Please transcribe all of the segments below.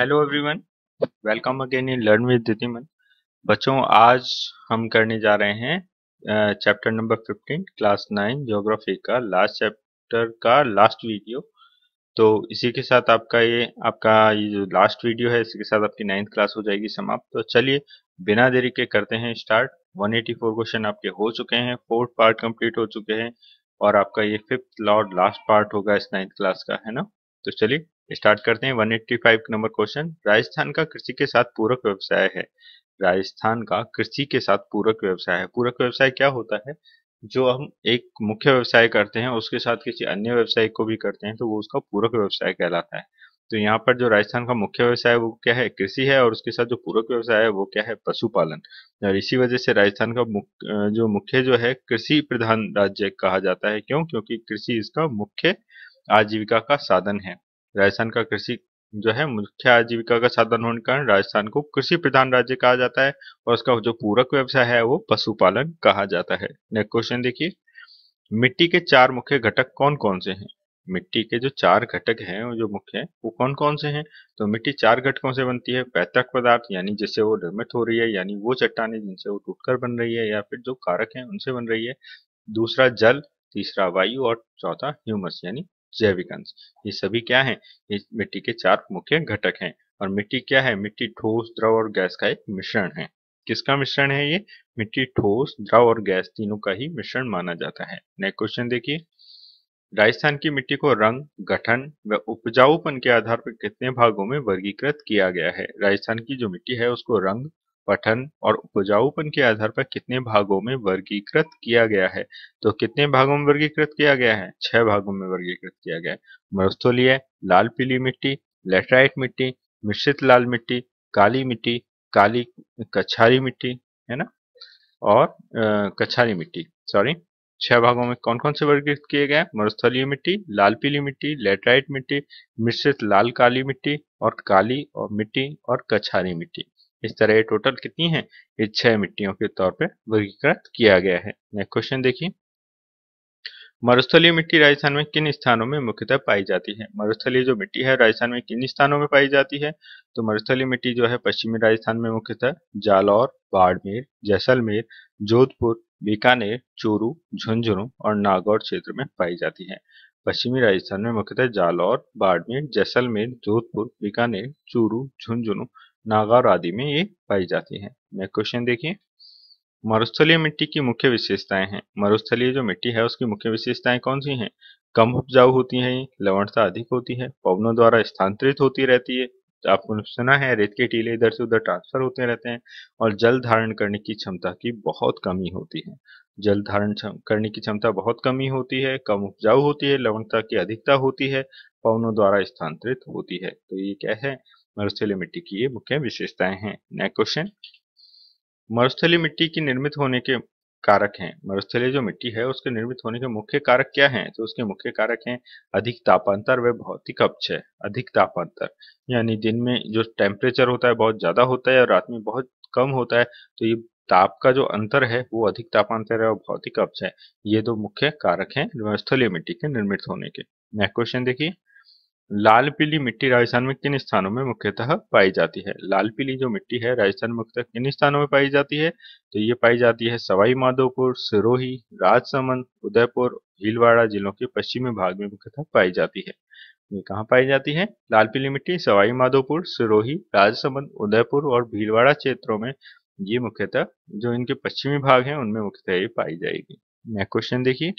hello everyone welcome again in learn with Ditiman बच्चों आज हम करने जा रहे हैं चैप्टर नंबर 15 क्लास 9 ज्योग्राफी का लास्ट चैप्टर का लास्ट वीडियो तो इसी के साथ आपका ये आपका ये जो लास्ट वीडियो है इसी के साथ आपकी नाइन्थ क्लास हो जाएगी समाप्त तो चलिए बिना देरी के करते हैं स्टार्ट 184 क्वेश्चन आपके हो चुके हैं फोर्थ पार्ट कंप्लीट हो चुके हैं और आपका ये फिफ्थ लॉर्ड लास्ट पार्ट होगा इस नाइन्थ क्लास का है ना तो चलिए स्टार्ट करते हैं 185 नंबर क्वेश्चन राजस्थान का कृषि के साथ पूरक व्यवसाय है राजस्थान का कृषि के साथ पूरक व्यवसाय है पूरक व्यवसाय क्या होता है जो हम एक मुख्य व्यवसाय करते हैं उसके साथ किसी अन्य व्यवसाय को भी करते हैं तो वो उसका पूरक व्यवसाय कहलाता है तो यहाँ पर जो राजस्थान का मुख्य व्यवसाय है वो क्या है कृषि है और उसके साथ जो पूरक व्यवसाय है वो क्या है पशुपालन और इसी वजह से राजस्थान का जो मुख्य जो है कृषि प्रधान राज्य कहा जाता है क्यों क्योंकि कृषि इसका मुख्य आजीविका का साधन है राजस्थान का कृषि जो है मुख्य आजीविका का साधन होने के कारण राजस्थान को कृषि प्रधान राज्य कहा जाता है और उसका जो पूरक व्यवसाय है वो पशुपालन कहा जाता है नेक्स्ट क्वेश्चन देखिए मिट्टी के चार मुख्य घटक कौन कौन से हैं मिट्टी के जो चार घटक हैं जो मुख्य हैं वो कौन कौन से हैं तो मिट्टी चार घटकों से बनती है पैतक पदार्थ यानी जिससे वो निर्मित हो रही है यानी वो चट्टाने जिनसे वो टूटकर बन रही है या फिर जो कारक हैं उनसे बन रही है दूसरा जल तीसरा वायु और चौथा ह्यूमस यानी जैविक अंश ये सभी क्या है इस मिट्टी के चार मुख्य घटक हैं और मिट्टी क्या है मिट्टी ठोस द्रव और गैस का एक मिश्रण है किसका मिश्रण है ये मिट्टी ठोस द्रव और गैस तीनों का ही मिश्रण माना जाता है नेक्स्ट क्वेश्चन देखिए राजस्थान की मिट्टी को रंग गठन व उपजाऊपन के आधार पर कितने भागों में वर्गीकृत किया गया है राजस्थान की जो मिट्टी है उसको रंग पठन और उपजाऊपन के आधार पर कितने भागों में वर्गीकृत किया गया है तो कितने भागों में वर्गीकृत किया गया है छह भागों में वर्गीकृत किया गया है मरुस्थलीय लाल पीली मिट्टी लेटराइट मिट्टी मिश्रित लाल मिट्टी काली मिट्टी काली कछारी मिट्टी है ना और कछारी मिट्टी सॉरी छह भागों में कौन कौन से वर्गीकृत किए गए मरुस्थलीय मिट्टी लाल पीली मिट्टी लेटराइट मिट्टी मिश्रित लाल काली मिट्टी और काली और मिट्टी और कछारी मिट्टी इस तरह ये टोटल कितनी है ये छह मिट्टियों के तौर पर वर्गीकृत किया गया है नेक्स्ट क्वेश्चन देखिए मरुस्थलीय मिट्टी राजस्थान में किन स्थानों में मुख्यतः पाई जाती है मरुस्थलीय जो मिट्टी है राजस्थान में किन स्थानों में पाई जाती है तो मरुस्थलीय मिट्टी जो है पश्चिमी राजस्थान में मुख्यतः जालौर बाड़मेर जैसलमेर जोधपुर बीकानेर चूरू झुंझुनू और नागौर क्षेत्र में पाई जाती है पश्चिमी राजस्थान में मुख्यतः जालौर बाड़मेर जैसलमेर जोधपुर बीकानेर चूरू झुंझुनू नागार आदि में ये पाई जाती है नेक्स्ट क्वेश्चन देखिए मरुस्थलीय मिट्टी की मुख्य विशेषताएं हैं मरुस्थलीय जो मिट्टी है उसकी मुख्य विशेषताएं कौन सी हैं कम उपजाऊ होती है लवणता अधिक होती है पवनों द्वारा स्थानांतरित होती रहती है तो आपको सुना है रेत के टीले इधर से उधर ट्रांसफर होते रहते हैं और जल धारण करने की क्षमता की बहुत कमी होती है जल धारण करने की क्षमता बहुत कमी होती है कम उपजाऊ होती है लवणता की अधिकता होती है पवनों द्वारा स्थानांतरित होती है तो ये क्या है मरुस्थली मिट्टी की ये मुख्य विशेषताएं हैं नेक्स्ट क्वेश्चन मरुस्थली मिट्टी की निर्मित होने के कारक हैं मरुस्थली जो मिट्टी है उसके निर्मित होने के मुख्य कारक क्या हैं तो उसके मुख्य कारक हैं अधिक तापांतर व भौतिक अपचय अधिक तापांतर यानी दिन में जो टेम्परेचर होता है बहुत ज्यादा होता है और रात में बहुत कम होता है तो ये ताप का जो अंतर है वो अधिक तापांतर है और भौतिक अपचय ये दो मुख्य कारक है मरुस्थलीय मिट्टी के निर्मित होने के नेक्स्ट क्वेश्चन देखिए लाल पीली मिट्टी राजस्थान में किन स्थानों में मुख्यतः पाई जाती है लाल पीली जो मिट्टी है राजस्थान में मुख्यतः किन स्थानों में पाई जाती है तो ये पाई जाती है सवाई माधोपुर सिरोही राजसमंद उदयपुर भीलवाड़ा जिलों के पश्चिमी भाग में मुख्यतः पाई जाती है ये कहाँ पाई जाती है लाल पीली मिट्टी सवाई माधोपुर सिरोही राजसमंद उदयपुर और भीलवाड़ा क्षेत्रों में ये मुख्यतः जो इनके पश्चिमी भाग है उनमें मुख्यतः ये पाई जाएगी नेक्स्ट क्वेश्चन देखिए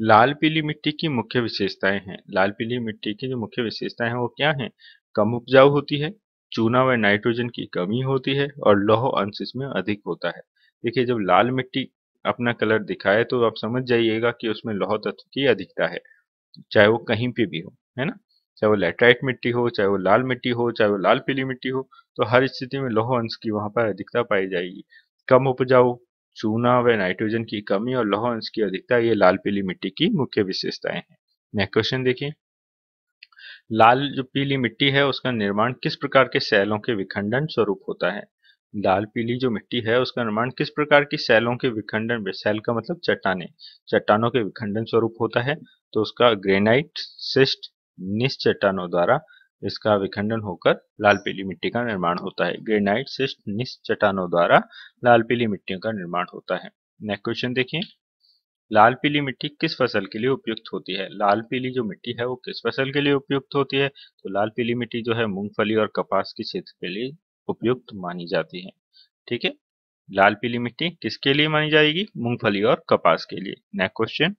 लाल पीली मिट्टी की मुख्य विशेषताएं हैं लाल पीली मिट्टी की जो मुख्य विशेषताएं हैं वो क्या हैं कम उपजाऊ होती है चूना व नाइट्रोजन की कमी होती है और लौह अंश इसमें अधिक होता है देखिए जब लाल मिट्टी अपना कलर दिखाए तो आप समझ जाइएगा कि उसमें लौह तत्व की अधिकता है चाहे वो कहीं पे भी हो है ना चाहे वो लेटराइट मिट्टी हो चाहे वो लाल मिट्टी हो चाहे वो लाल पीली मिट्टी हो तो हर स्थिति में लौह अंश की वहां पर अधिकता पाई जाएगी कम उपजाऊ चूना व नाइट्रोजन की कमी और लौह अंश की अधिकता ये लाल पीली मिट्टी की मुख्य विशेषताएं हैं नेक्स्ट क्वेश्चन देखिए लाल जो पीली मिट्टी है उसका निर्माण किस प्रकार के सैलों के विखंडन स्वरूप होता है लाल पीली जो मिट्टी है उसका निर्माण किस प्रकार की सैलों के विखंडन सैल का मतलब चट्टाने चट्टानों के विखंडन स्वरूप होता है तो उसका ग्रेनाइट सिस्ट निश्चट्टानों द्वारा इसका विखंडन होकर लाल पीली मिट्टी का निर्माण होता है ग्रेनाइट सिस्ट निश चट्टानों द्वारा लाल पीली मिट्टी का निर्माण होता है नेक्स्ट क्वेश्चन देखिए लाल पीली मिट्टी किस फसल के लिए उपयुक्त होती है लाल पीली जो मिट्टी है वो किस फसल के लिए उपयुक्त होती है तो लाल पीली मिट्टी जो है मूंगफली और कपास की क्षेत्र के लिए उपयुक्त मानी जाती है ठीक है लाल पीली मिट्टी किसके लिए मानी जाएगी मूंगफली और कपास के लिए नेक्स्ट क्वेश्चन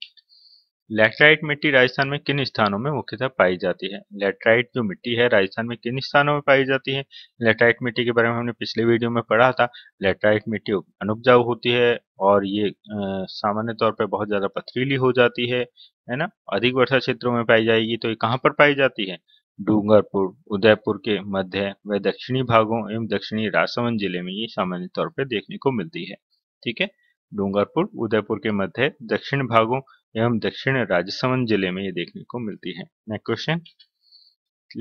लेटराइट मिट्टी राजस्थान में किन स्थानों में मुख्यतः पाई जाती है लेटराइट जो मिट्टी है राजस्थान में किन स्थानों में पाई जाती है लेटराइट मिट्टी के बारे में हमने पिछले वीडियो में पढ़ा था लेटराइट मिट्टी अनुपजाऊ होती है और ये सामान्य तौर पर बहुत ज़्यादा पथरीली हो जाती है है ना अधिक वर्षा क्षेत्रों में पाई जाएगी तो ये कहाँ पर पाई जाती है डूंगरपुर उदयपुर के मध्य व दक्षिणी भागों एवं दक्षिणी राजसमंद जिले में ये सामान्य तौर पर देखने को मिलती है ठीक है डूंगरपुर उदयपुर के मध्य दक्षिण भागों एवं दक्षिण राजसमंद जिले में ये देखने को मिलती है नेक्स्ट क्वेश्चन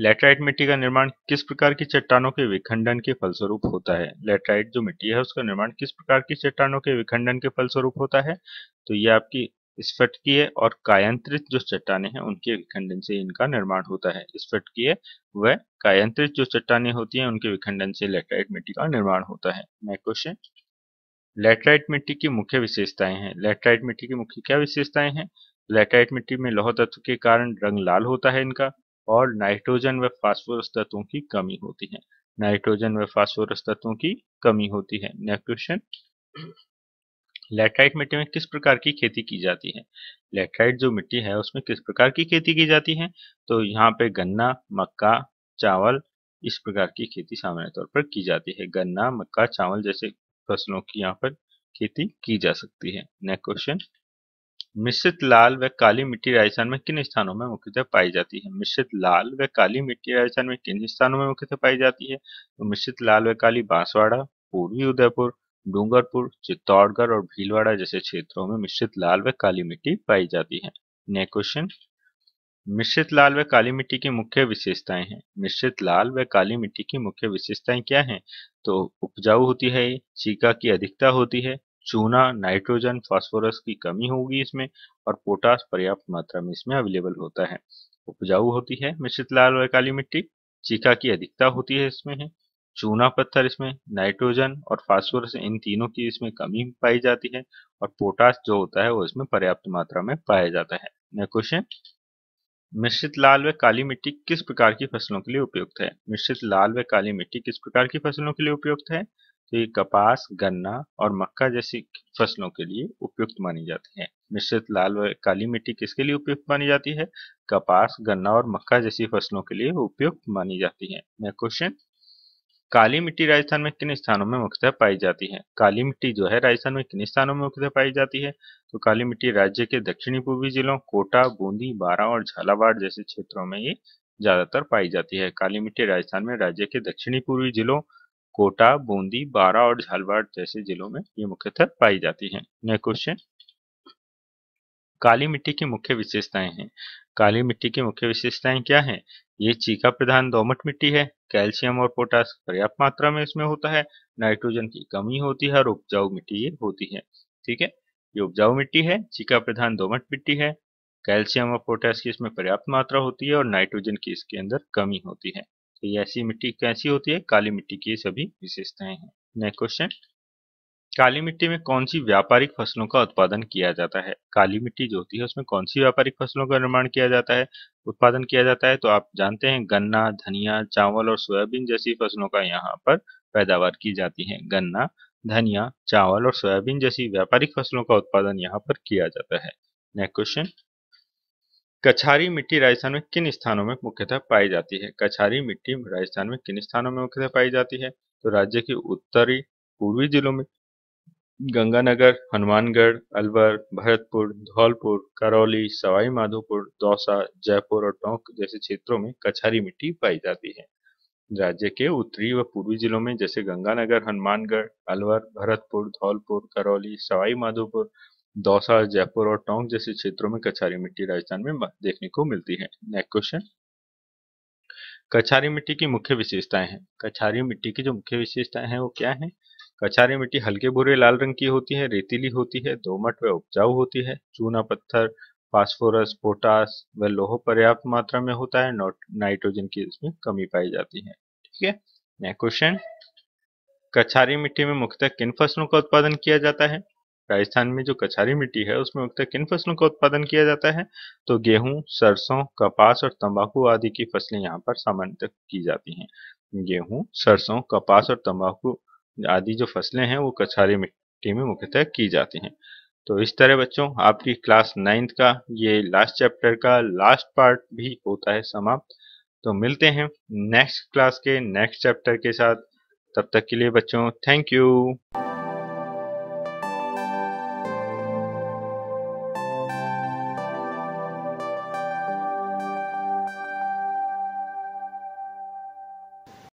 लेटराइट मिट्टी का निर्माण किस प्रकार की चट्टानों के विखंडन के फलस्वरूप होता है लेटराइट जो मिट्टी है उसका निर्माण किस प्रकार की चट्टानों के विखंडन के फलस्वरूप होता है तो ये आपकी स्फटकीय और कायांत्रित जो चट्टाने हैं उनके विखंडन से इनका निर्माण होता है स्फटकीय व कायांत्रित जो चट्टाने होती हैं उनके विखंडन से लेटराइट मिट्टी का निर्माण होता है नेक्स्ट क्वेश्चन लेटराइट मिट्टी की मुख्य विशेषताएं हैं लेटराइट मिट्टी की मुख्य क्या विशेषताएं हैं लेटराइट मिट्टी में लौह तत्व के कारण रंग लाल होता है इनका और नाइट्रोजन व फास्फोरस तत्वों की कमी होती है नाइट्रोजन व फास्फोरस तत्वों की कमी होती है नेक्स्ट क्वेश्चन लेटराइट मिट्टी में किस प्रकार की खेती की जाती है लेटराइट जो मिट्टी है उसमें किस प्रकार की खेती की जाती है तो यहाँ पे गन्ना मक्का चावल इस प्रकार की खेती सामान्य तौर पर की जाती है गन्ना मक्का चावल जैसे फसलों की यहाँ पर खेती की जा सकती है नेक्स्ट क्वेश्चन मिश्रित लाल व काली मिट्टी राजस्थान में किन स्थानों में मुख्यतः पाई जाती है मिश्रित लाल व काली मिट्टी राजस्थान में किन स्थानों में मुख्यतः पाई जाती है तो मिश्रित लाल व काली बांसवाड़ा पूर्वी उदयपुर डूंगरपुर चित्तौड़गढ़ और भीलवाड़ा जैसे क्षेत्रों में मिश्रित लाल व काली मिट्टी पाई जाती है नेक्स्ट क्वेश्चन मिश्रित लाल व काली मिट्टी की मुख्य विशेषताएं हैं मिश्रित लाल व काली मिट्टी की मुख्य विशेषताएं क्या हैं तो उपजाऊ होती है चीका की अधिकता होती है चूना नाइट्रोजन फास्फोरस की कमी होगी इसमें और पोटास पर्याप्त मात्रा में इसमें अवेलेबल होता है उपजाऊ होती है मिश्रित लाल व काली मिट्टी चीका की अधिकता होती है इसमें है चूना पत्थर इसमें नाइट्रोजन और फास्फोरस इन तीनों की इसमें कमी पाई जाती है और पोटास जो होता है वो इसमें पर्याप्त मात्रा में पाया जाता है क्वेश्चन मिश्रित लाल व काली मिट्टी किस प्रकार की फसलों के लिए उपयुक्त है मिश्रित लाल व काली मिट्टी किस प्रकार की फसलों के लिए उपयुक्त है तो ये कपास गन्ना और मक्का जैसी फसलों के लिए उपयुक्त मानी जाती है मिश्रित लाल व काली मिट्टी किसके लिए उपयुक्त मानी जाती है कपास गन्ना और मक्का जैसी फसलों के लिए उपयुक्त मानी जाती है नेक्स्ट क्वेश्चन काली मिट्टी राजस्थान में किन स्थानों में मुख्यतः पाई जाती है काली मिट्टी जो है राजस्थान में किन स्थानों में मुख्यतः पाई जाती है तो काली मिट्टी राज्य के दक्षिणी पूर्वी जिलों कोटा बूंदी बारा और झालावाड़ जैसे क्षेत्रों में ये ज्यादातर पाई जाती है काली मिट्टी राजस्थान में राज्य के दक्षिणी पूर्वी जिलों कोटा बूंदी बारा और झालवाड़ जैसे जिलों में ये मुख्यतः पाई जाती है नेक्स्ट क्वेश्चन काली मिट्टी की मुख्य विशेषताएं हैं काली मिट्टी की मुख्य विशेषताएं क्या हैं ये चीका प्रधान दोमट मिट्टी है कैल्शियम और पोटास पर्याप्त मात्रा में इसमें होता है नाइट्रोजन की कमी होती है और उपजाऊ मिट्टी ये होती है ठीक है ये उपजाऊ मिट्टी है चीका प्रधान दोमट मिट्टी है कैल्शियम और पोटास की इसमें पर्याप्त मात्रा होती है और नाइट्रोजन की इसके अंदर कमी होती है तो ये ऐसी मिट्टी कैसी होती है काली मिट्टी की सभी विशेषताएं हैं नेक्स्ट क्वेश्चन काली मिट्टी में कौन सी व्यापारिक फसलों का उत्पादन किया जाता है काली मिट्टी जो होती है उसमें कौन सी व्यापारिक फसलों का निर्माण किया जाता है उत्पादन किया जाता है तो आप जानते हैं गन्ना धनिया चावल और सोयाबीन जैसी फसलों का यहाँ पर पैदावार की जाती है गन्ना धनिया चावल और सोयाबीन जैसी व्यापारिक फसलों का उत्पादन यहाँ पर किया जाता है नेक्स्ट क्वेश्चन कछारी मिट्टी राजस्थान में किन स्थानों में मुख्यतः पाई जाती है कछारी मिट्टी राजस्थान में किन स्थानों में मुख्यतः पाई जाती है तो राज्य के उत्तरी पूर्वी जिलों में गंगानगर हनुमानगढ़ अलवर भरतपुर धौलपुर करौली सवाई माधोपुर दौसा जयपुर और टोंक जैसे क्षेत्रों में कछारी मिट्टी पाई जाती है राज्य के उत्तरी व पूर्वी जिलों में जैसे गंगानगर हनुमानगढ़ अलवर भरतपुर धौलपुर करौली सवाई माधोपुर दौसा जयपुर और टोंक जैसे क्षेत्रों में कछारी मिट्टी राजस्थान में देखने को मिलती है नेक्स्ट क्वेश्चन कछारी मिट्टी की मुख्य विशेषताएं हैं कछारी मिट्टी की जो मुख्य विशेषताएं हैं वो क्या है कछारी मिट्टी हल्के भूरे लाल रंग की होती है रेतीली होती है दोमट व उपजाऊ होती है चूना पत्थर फास्फोरस पोटास व लोह पर्याप्त मात्रा में होता है नाइट्रोजन की इसमें कमी पाई जाती है ठीक है नेक्स्ट क्वेश्चन कछारी मिट्टी में मुख्यतः किन फसलों का उत्पादन किया जाता है राजस्थान में जो कछारी मिट्टी है उसमें मुख्यतः किन फसलों का उत्पादन किया जाता है तो गेहूं सरसों कपास और तंबाकू आदि की फसलें यहाँ पर सामान्यतः की जाती हैं गेहूं सरसों कपास और तंबाकू आदि जो फसलें हैं वो कछारी मिट्टी में मुख्यतः की जाती हैं तो इस तरह बच्चों आपकी क्लास नाइन्थ का ये लास्ट चैप्टर का लास्ट पार्ट भी होता है समाप्त तो मिलते हैं नेक्स्ट क्लास के नेक्स्ट चैप्टर के साथ तब तक के लिए बच्चों थैंक यू